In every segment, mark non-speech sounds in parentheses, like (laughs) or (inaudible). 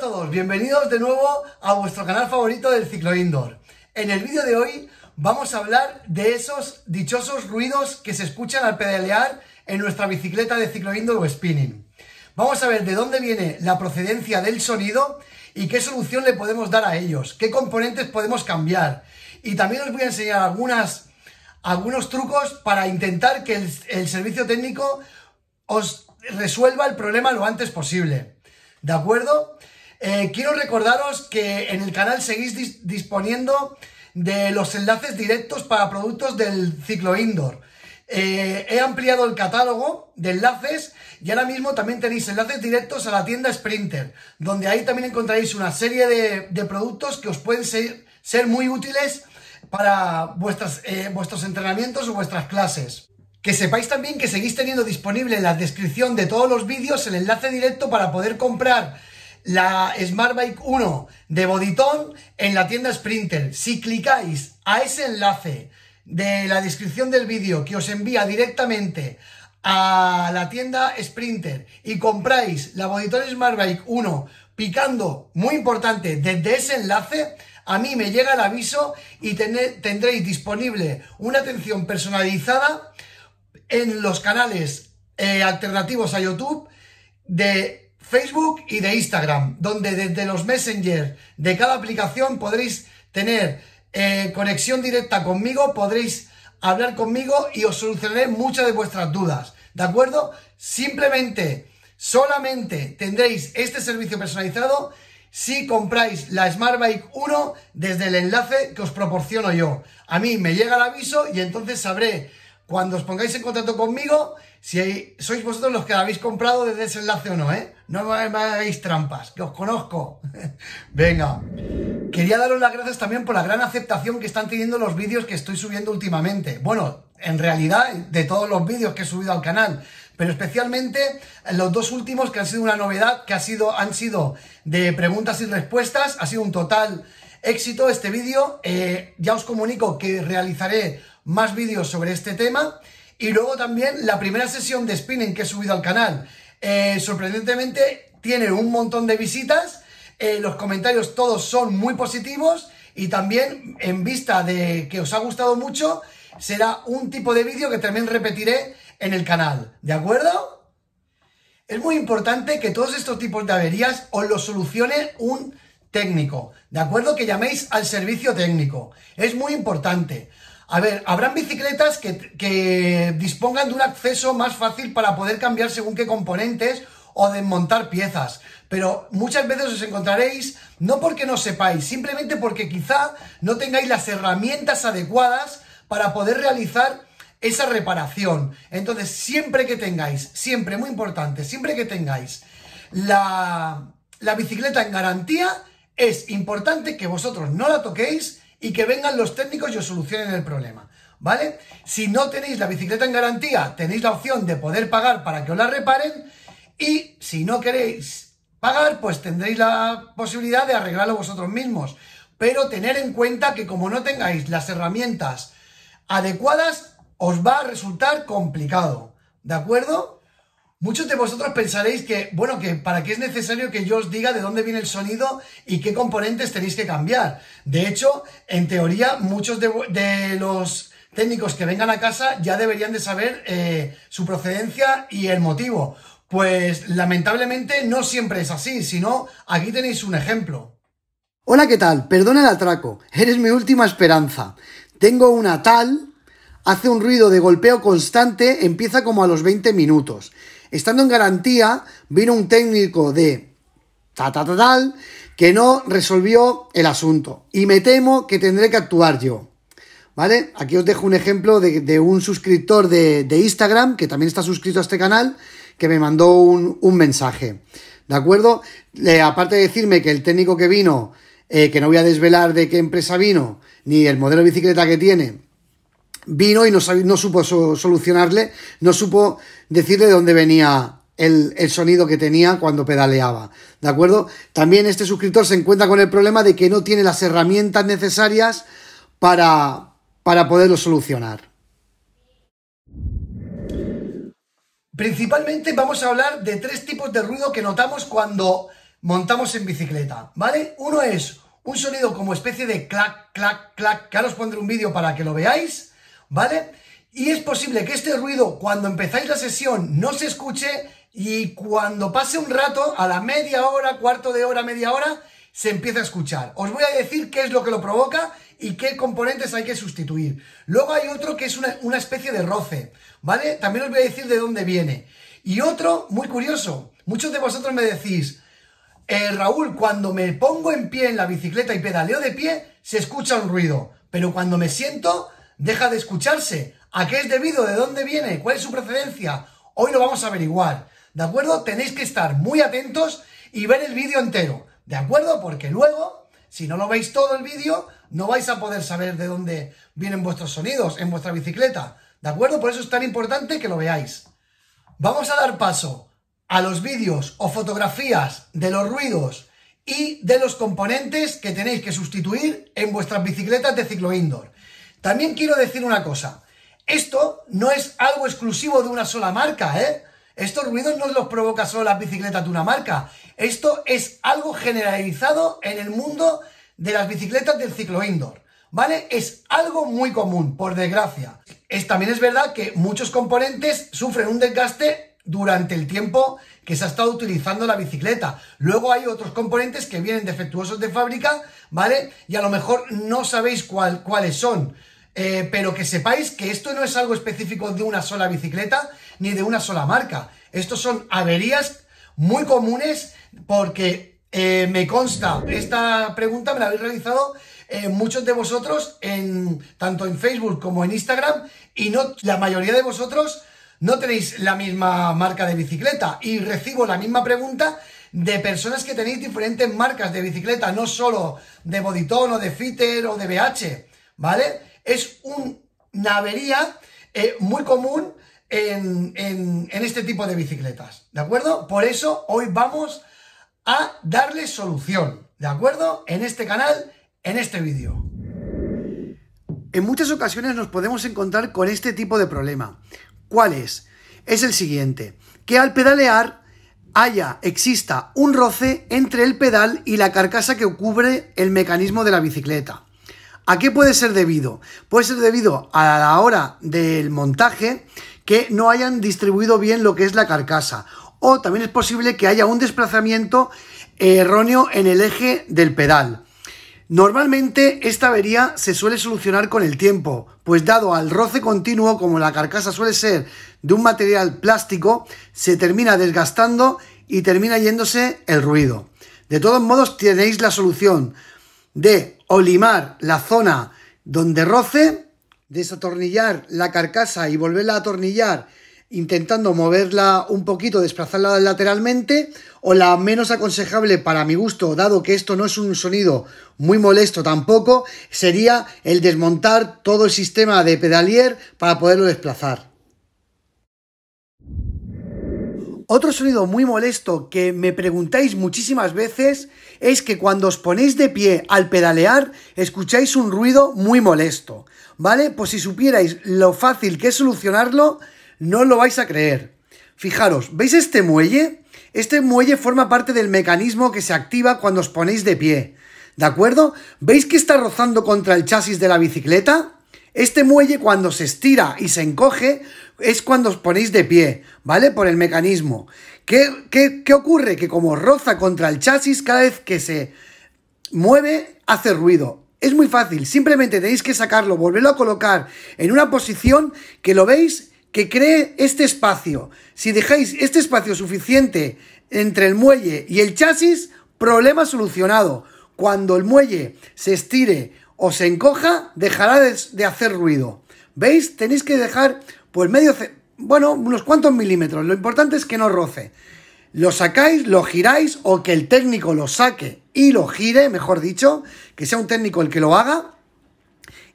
a todos, bienvenidos de nuevo a vuestro canal favorito del ciclo indoor. En el vídeo de hoy vamos a hablar de esos dichosos ruidos que se escuchan al pedalear en nuestra bicicleta de ciclo indoor o spinning. Vamos a ver de dónde viene la procedencia del sonido y qué solución le podemos dar a ellos, qué componentes podemos cambiar. Y también os voy a enseñar algunas, algunos trucos para intentar que el servicio técnico os resuelva el problema lo antes posible. ¿De acuerdo? Eh, quiero recordaros que en el canal seguís disponiendo de los enlaces directos para productos del ciclo indoor. Eh, he ampliado el catálogo de enlaces y ahora mismo también tenéis enlaces directos a la tienda Sprinter, donde ahí también encontraréis una serie de, productos que os pueden ser, muy útiles para eh, vuestros entrenamientos o vuestras clases. Que sepáis también que seguís teniendo disponible en la descripción de todos los vídeos el enlace directo para poder comprar la Smart Bike 1 de Boditón en la tienda Sprinter. Si clicáis a ese enlace de la descripción del vídeo que os envía directamente a la tienda Sprinter y compráis la Boditón Smart Bike 1 picando, muy importante, desde ese enlace, a mí me llega el aviso y tendréis disponible una atención personalizada en los canales eh, alternativos a YouTube de Facebook y de Instagram, donde desde los Messenger de cada aplicación podréis tener eh, conexión directa conmigo, podréis hablar conmigo y os solucionaré muchas de vuestras dudas, ¿de acuerdo? Simplemente, solamente tendréis este servicio personalizado si compráis la Smart Bike 1 desde el enlace que os proporciono yo. A mí me llega el aviso y entonces sabré cuando os pongáis en contacto conmigo, si sois vosotros los que habéis comprado desde ese enlace o no, ¿eh? No me hagáis trampas, que os conozco. (laughs) Venga. Quería daros las gracias también por la gran aceptación que están teniendo los vídeos que estoy subiendo últimamente. Bueno, en realidad, de todos los vídeos que he subido al canal, pero especialmente los dos últimos que han sido una novedad, que ha sido, han sido de preguntas y respuestas, ha sido un total éxito este vídeo. Eh, ya os comunico que realizaré más vídeos sobre este tema. Y luego también la primera sesión de spinning que he subido al canal. Eh, sorprendentemente tiene un montón de visitas. Eh, los comentarios todos son muy positivos. Y también en vista de que os ha gustado mucho, será un tipo de vídeo que también repetiré en el canal. ¿De acuerdo? Es muy importante que todos estos tipos de averías os lo solucione un técnico. ¿De acuerdo? Que llaméis al servicio técnico. Es muy importante. A ver, habrán bicicletas que, dispongan de un acceso más fácil para poder cambiar según qué componentes o desmontar piezas. Pero muchas veces os encontraréis, no porque no sepáis, simplemente porque quizá no tengáis las herramientas adecuadas para poder realizar esa reparación. Entonces, siempre que tengáis, siempre, muy importante, siempre que tengáis la, la bicicleta en garantía, es importante que vosotros no la toquéis y que vengan los técnicos y os solucionen el problema. ¿Vale? Si no tenéis la bicicleta en garantía, tenéis la opción de poder pagar para que os la reparen y si no queréis pagar, pues tendréis la posibilidad de arreglarlo vosotros mismos. Pero tener en cuenta que como no tengáis las herramientas adecuadas, os va a resultar complicado. ¿De acuerdo? Muchos de vosotros pensaréis que, bueno, que para qué es necesario que yo os diga de dónde viene el sonido y qué componentes tenéis que cambiar. De hecho, en teoría, muchos de, los técnicos que vengan a casa ya deberían de saber eh, su procedencia y el motivo. Pues lamentablemente no siempre es así, sino aquí tenéis un ejemplo. Hola, ¿qué tal? Perdona el atraco, eres mi última esperanza. Tengo una tal, hace un ruido de golpeo constante, empieza como a los 20 minutos estando en garantía, vino un técnico de ta tal que no resolvió el asunto. Y me temo que tendré que actuar yo. ¿Vale? Aquí os dejo un ejemplo de, un suscriptor de, Instagram, que también está suscrito a este canal, que me mandó un, mensaje. ¿De acuerdo? aparte de decirme que el técnico que vino, eh, que no voy a desvelar de qué empresa vino, ni el modelo de bicicleta que tiene, vino y no, supo solucionarle, no supo decirle de dónde venía el, el, sonido que tenía cuando pedaleaba. ¿De acuerdo? También este suscriptor se encuentra con el problema de que no tiene las herramientas necesarias para, para poderlo solucionar. Principalmente vamos a hablar de tres tipos de ruido que notamos cuando montamos en bicicleta, ¿vale? Uno es un sonido como especie de clac, clac, clac, que ahora os pondré un vídeo para que lo veáis, ¿vale? Y es posible que este ruido, cuando empezáis la sesión, no se escuche y cuando pase un rato, a la media hora, cuarto de hora, media hora, se empieza a escuchar. Os voy a decir qué es lo que lo provoca y qué componentes hay que sustituir. Luego hay otro que es una, especie de roce, ¿vale? También os voy a decir de dónde viene. Y otro muy curioso. Muchos de vosotros me decís, eh, Raúl, cuando me pongo en pie en la bicicleta y pedaleo de pie, se escucha un ruido, pero cuando me siento, deja de escucharse. ¿A qué es debido? ¿De dónde viene? ¿Cuál es su procedencia? Hoy lo vamos a averiguar. ¿De acuerdo? Tenéis que estar muy atentos y ver el vídeo entero. ¿De acuerdo? Porque luego, si no lo veis todo el vídeo, no vais a poder saber de dónde vienen vuestros sonidos en vuestra bicicleta. ¿De acuerdo? Por eso es tan importante que lo veáis. Vamos a dar paso a los vídeos o fotografías de los ruidos y de los componentes que tenéis que sustituir en vuestras bicicletas de ciclo indoor. También quiero decir una cosa. Esto no es algo exclusivo de una sola marca, ¿eh? Estos ruidos no los provoca solo las bicicletas de una marca. Esto es algo generalizado en el mundo de las bicicletas del ciclo indoor, ¿vale? Es algo muy común, por desgracia. también es verdad que muchos componentes sufren un desgaste durante el tiempo que se ha estado utilizando la bicicleta. Luego hay otros componentes que vienen defectuosos de fábrica, ¿vale? Y a lo mejor no sabéis cuáles son. Eh, pero que sepáis que esto no es algo específico de una sola bicicleta ni de una sola marca. Estos son averías muy comunes porque eh, me consta, esta pregunta me la habéis realizado eh, muchos de vosotros en, tanto en Facebook como en Instagram y no, la mayoría de vosotros no tenéis la misma marca de bicicleta y recibo la misma pregunta de personas que tenéis diferentes marcas de bicicleta, no solo de Boditón o de Fitter o de BH, ¿vale? es una avería eh, muy común en, en este tipo de bicicletas, ¿de acuerdo? Por eso hoy vamos a darle solución, ¿de acuerdo? En este canal, en este vídeo. En muchas ocasiones nos podemos encontrar con este tipo de problema. ¿Cuál es? Es el siguiente, que al pedalear haya, exista un roce entre el pedal y la carcasa que cubre el mecanismo de la bicicleta. ¿A qué puede ser debido? Puede ser debido a la hora del montaje que no hayan distribuido bien lo que es la carcasa. O también es posible que haya un desplazamiento erróneo en el eje del pedal. Normalmente esta avería se suele solucionar con el tiempo, pues dado al roce continuo, como la carcasa suele ser de un material plástico, se termina desgastando y termina yéndose el ruido. De todos modos tenéis la solución de olimar la zona donde roce, desatornillar la carcasa y volverla a atornillar intentando moverla un poquito, desplazarla lateralmente, o la menos aconsejable para mi gusto, dado que esto no es un sonido muy molesto tampoco, sería el desmontar todo el sistema de pedalier para poderlo desplazar. Otro sonido muy molesto que me preguntáis muchísimas veces es que cuando os ponéis de pie al pedalear escucháis un ruido muy molesto, ¿vale? Pues si supierais lo fácil que es solucionarlo, no lo vais a creer. Fijaros, ¿veis este muelle? Este muelle forma parte del mecanismo que se activa cuando os ponéis de pie, ¿de acuerdo? ¿Veis que está rozando contra el chasis de la bicicleta? Este muelle cuando se estira y se encoge es cuando os ponéis de pie, ¿vale? Por el mecanismo. ¿Qué, qué, qué ocurre? Que como roza contra el chasis, cada vez que se mueve, hace ruido. Es muy fácil, simplemente tenéis que sacarlo, volverlo a colocar en una posición que lo veis que cree este espacio. Si dejáis este espacio suficiente entre el muelle y el chasis, problema solucionado. Cuando el muelle se estire o se encoja, dejará de, hacer ruido. ¿Veis? Tenéis que dejar, pues medio, bueno, unos cuantos milímetros. Lo importante es que no roce. Lo sacáis, lo giráis o que el técnico lo saque y lo gire, mejor dicho, que sea un técnico el que lo haga.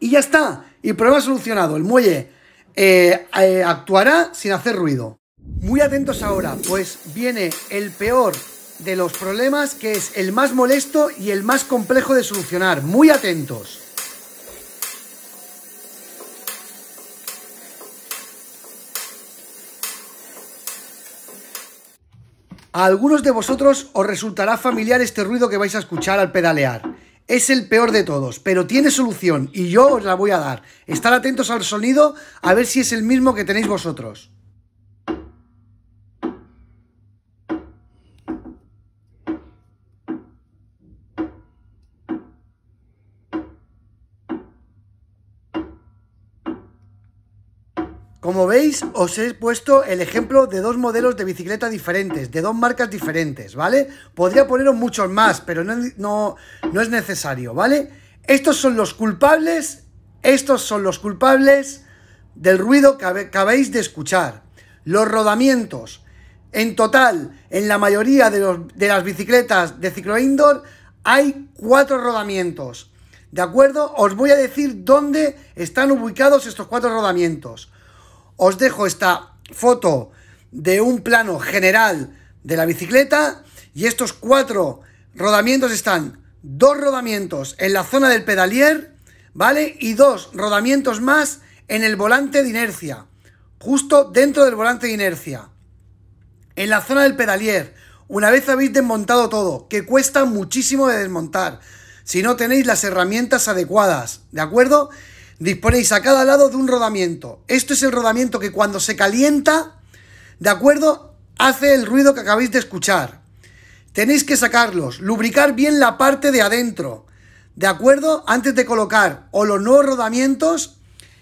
Y ya está. Y problema solucionado. El muelle eh, eh, actuará sin hacer ruido. Muy atentos ahora, pues viene el peor de los problemas que es el más molesto y el más complejo de solucionar. Muy atentos. A algunos de vosotros os resultará familiar este ruido que vais a escuchar al pedalear. Es el peor de todos, pero tiene solución y yo os la voy a dar. Estar atentos al sonido a ver si es el mismo que tenéis vosotros. Como veis, os he puesto el ejemplo de dos modelos de bicicleta diferentes, de dos marcas diferentes, ¿vale? Podría poneros muchos más, pero no, es necesario, ¿vale? Estos son los culpables, estos son los culpables del ruido que acabáis de escuchar. Los rodamientos. En total, en la mayoría de, de las bicicletas de ciclo indoor hay cuatro rodamientos. ¿De acuerdo? Os voy a decir dónde están ubicados estos cuatro rodamientos. Os dejo esta foto de un plano general de la bicicleta y estos cuatro rodamientos están dos rodamientos en la zona del pedalier, ¿vale? Y dos rodamientos más en el volante de inercia, justo dentro del volante de inercia. En la zona del pedalier, una vez habéis desmontado todo, que cuesta muchísimo de desmontar, si no tenéis las herramientas adecuadas, ¿de acuerdo? disponéis a cada lado de un rodamiento. Esto es el rodamiento que cuando se calienta, ¿de acuerdo? Hace el ruido que acabáis de escuchar. Tenéis que sacarlos, lubricar bien la parte de adentro, ¿de acuerdo? Antes de colocar o los nuevos rodamientos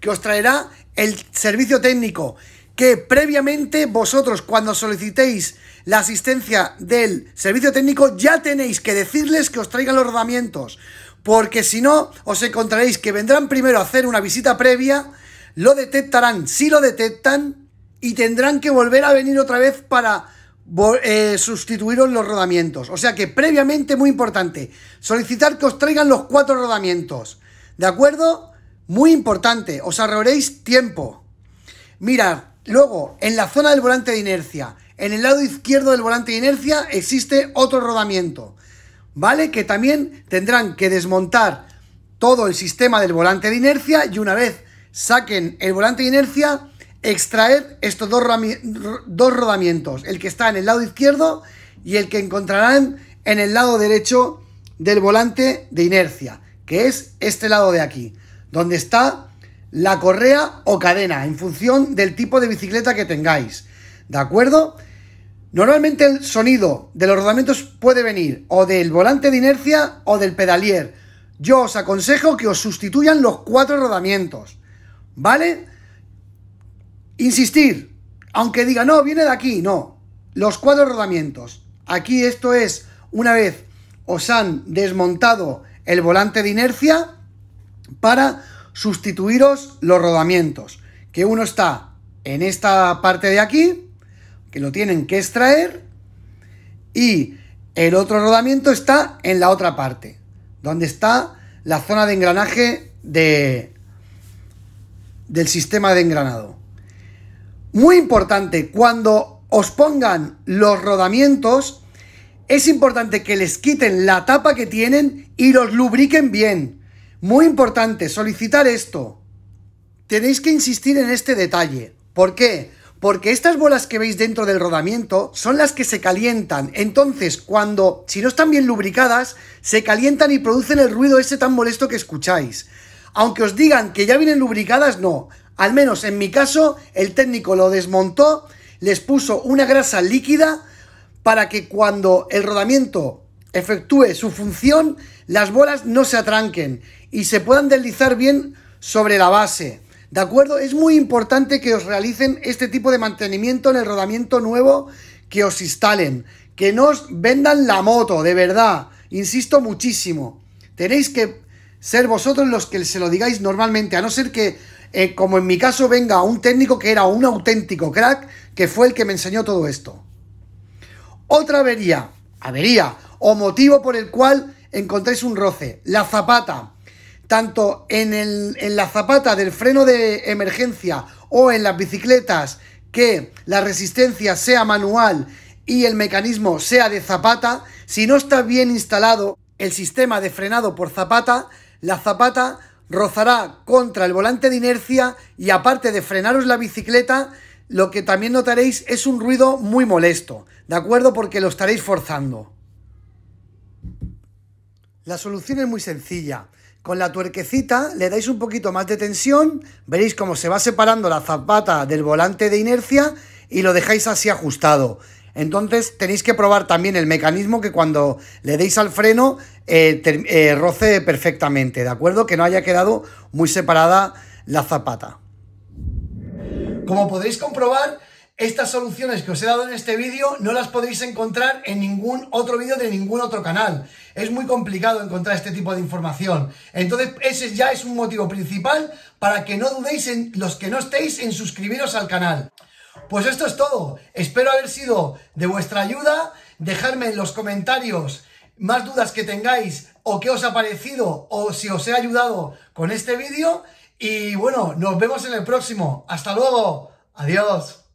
que os traerá el servicio técnico, que previamente vosotros cuando solicitéis la asistencia del servicio técnico ya tenéis que decirles que os traigan los rodamientos porque si no, os encontraréis que vendrán primero a hacer una visita previa, lo detectarán si lo detectan y tendrán que volver a venir otra vez para eh, sustituiros los rodamientos. O sea que previamente, muy importante, solicitar que os traigan los cuatro rodamientos. ¿De acuerdo? Muy importante, os ahorraréis tiempo. Mirad, luego, en la zona del volante de inercia, en el lado izquierdo del volante de inercia existe otro rodamiento. ¿vale? Que también tendrán que desmontar todo el sistema del volante de inercia y una vez saquen el volante de inercia, extraer estos dos, dos rodamientos, el que está en el lado izquierdo y el que encontrarán en el lado derecho del volante de inercia, que es este lado de aquí, donde está la correa o cadena, en función del tipo de bicicleta que tengáis. ¿De acuerdo? Normalmente el sonido de los rodamientos puede venir o del volante de inercia o del pedalier. Yo os aconsejo que os sustituyan los cuatro rodamientos. ¿Vale? Insistir, aunque diga, no, viene de aquí, no. Los cuatro rodamientos. Aquí esto es, una vez os han desmontado el volante de inercia para sustituiros los rodamientos. Que uno está en esta parte de aquí lo tienen que extraer y el otro rodamiento está en la otra parte, donde está la zona de engranaje de, del sistema de engranado. Muy importante, cuando os pongan los rodamientos, es importante que les quiten la tapa que tienen y los lubriquen bien. Muy importante, solicitar esto. Tenéis que insistir en este detalle. ¿Por qué? Porque estas bolas que veis dentro del rodamiento son las que se calientan. Entonces, cuando, si no están bien lubricadas, se calientan y producen el ruido ese tan molesto que escucháis. Aunque os digan que ya vienen lubricadas, no. Al menos en mi caso, el técnico lo desmontó, les puso una grasa líquida para que cuando el rodamiento efectúe su función, las bolas no se atranquen y se puedan deslizar bien sobre la base. ¿De acuerdo? Es muy importante que os realicen este tipo de mantenimiento en el rodamiento nuevo que os instalen. Que no os vendan la moto, de verdad. Insisto muchísimo. Tenéis que ser vosotros los que se lo digáis normalmente, a no ser que, eh, como en mi caso, venga un técnico que era un auténtico crack, que fue el que me enseñó todo esto. Otra avería, avería o motivo por el cual encontráis un roce, la zapata tanto en, la zapata del freno de emergencia o en las bicicletas, que la resistencia sea manual y el mecanismo sea de zapata, si no está bien instalado el sistema de frenado por zapata, la zapata rozará contra el volante de inercia y aparte de frenaros la bicicleta, lo que también notaréis es un ruido muy molesto, ¿de acuerdo? Porque lo estaréis forzando. La solución es muy sencilla. Con la tuerquecita le dais un poquito más de tensión, veréis cómo se va separando la zapata del volante de inercia y lo dejáis así ajustado. Entonces tenéis que probar también el mecanismo que cuando le deis al freno eh, eh, roce perfectamente, ¿de acuerdo? Que no haya quedado muy separada la zapata. Como podéis comprobar, estas soluciones que os he dado en este vídeo no las podréis encontrar en ningún otro vídeo de ningún otro canal. Es muy complicado encontrar este tipo de información. Entonces ese ya es un motivo principal para que no dudéis en los que no estéis en suscribiros al canal. Pues esto es todo. Espero haber sido de vuestra ayuda. Dejadme en los comentarios más dudas que tengáis o qué os ha parecido o si os he ayudado con este vídeo. Y bueno, nos vemos en el próximo. Hasta luego. Adiós.